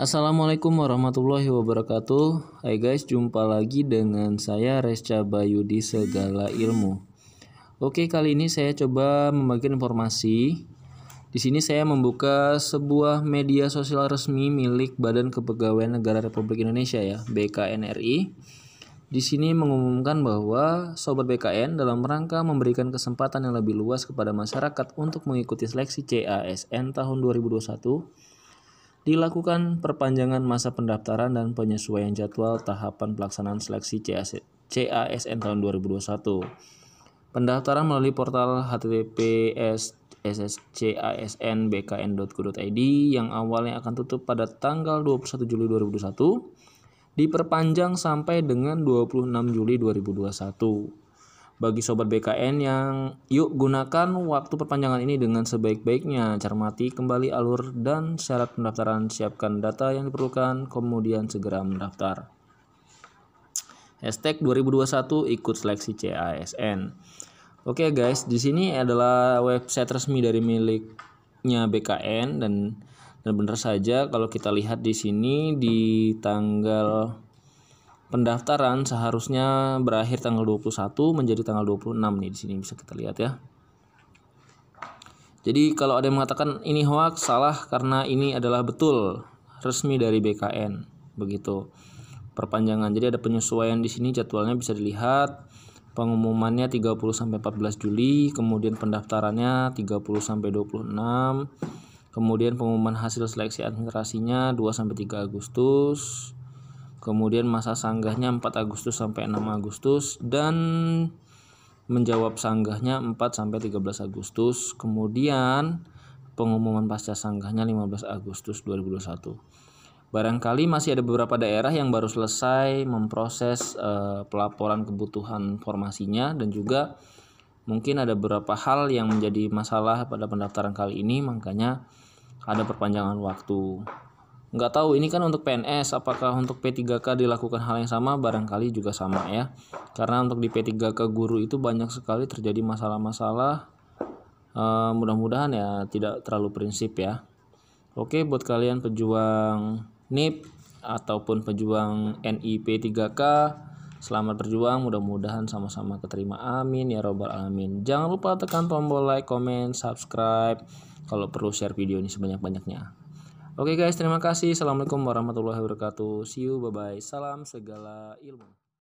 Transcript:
Assalamualaikum warahmatullahi wabarakatuh Hai guys, jumpa lagi dengan saya Resca Bayu di Segala Ilmu Oke, kali ini saya coba membagikan informasi Di sini saya membuka sebuah media sosial resmi milik Badan Kepegawaian Negara Republik Indonesia ya, BKNRI Di sini mengumumkan bahwa Sobat BKN dalam rangka memberikan kesempatan yang lebih luas kepada masyarakat untuk mengikuti seleksi CASN tahun 2021 dilakukan perpanjangan masa pendaftaran dan penyesuaian jadwal tahapan pelaksanaan seleksi CASN tahun 2021. Pendaftaran melalui portal https sscasnbkn.go.id yang awalnya akan tutup pada tanggal 21 Juli 2021 diperpanjang sampai dengan 26 Juli 2021. Bagi sobat BKN yang yuk gunakan waktu perpanjangan ini dengan sebaik-baiknya, cermati kembali alur dan syarat pendaftaran, siapkan data yang diperlukan, kemudian segera mendaftar. Hashtag 2021 ikut seleksi CASN. Oke okay guys, di sini adalah website resmi dari miliknya BKN dan dan benar saja kalau kita lihat di sini di tanggal pendaftaran seharusnya berakhir tanggal 21 menjadi tanggal 26 nih di sini bisa kita lihat ya. Jadi kalau ada yang mengatakan ini hoax salah karena ini adalah betul resmi dari BKN begitu. Perpanjangan. Jadi ada penyesuaian di sini jadwalnya bisa dilihat pengumumannya 30 sampai 14 Juli, kemudian pendaftarannya 30 sampai 26 Kemudian pengumuman hasil seleksi administrasinya 2 sampai 3 Agustus kemudian masa sanggahnya 4 Agustus sampai 6 Agustus dan menjawab sanggahnya 4 sampai 13 Agustus kemudian pengumuman pasca sanggahnya 15 Agustus 2021 barangkali masih ada beberapa daerah yang baru selesai memproses uh, pelaporan kebutuhan formasinya dan juga mungkin ada beberapa hal yang menjadi masalah pada pendaftaran kali ini makanya ada perpanjangan waktu Nggak tahu ini kan untuk PNS apakah untuk P3K dilakukan hal yang sama barangkali juga sama ya. Karena untuk di P3K guru itu banyak sekali terjadi masalah-masalah. uh, mudah-mudahan ya tidak terlalu prinsip ya. Oke buat kalian pejuang NIP ataupun pejuang NIP 3K Selamat berjuang, mudah-mudahan sama-sama keterima. Amin ya robbal alamin. Jangan lupa tekan tombol like, comment, subscribe. Kalau perlu share video ini sebanyak-banyaknya. Oke guys, terima kasih. Assalamualaikum warahmatullahi wabarakatuh. See you, bye-bye. Salam segala ilmu.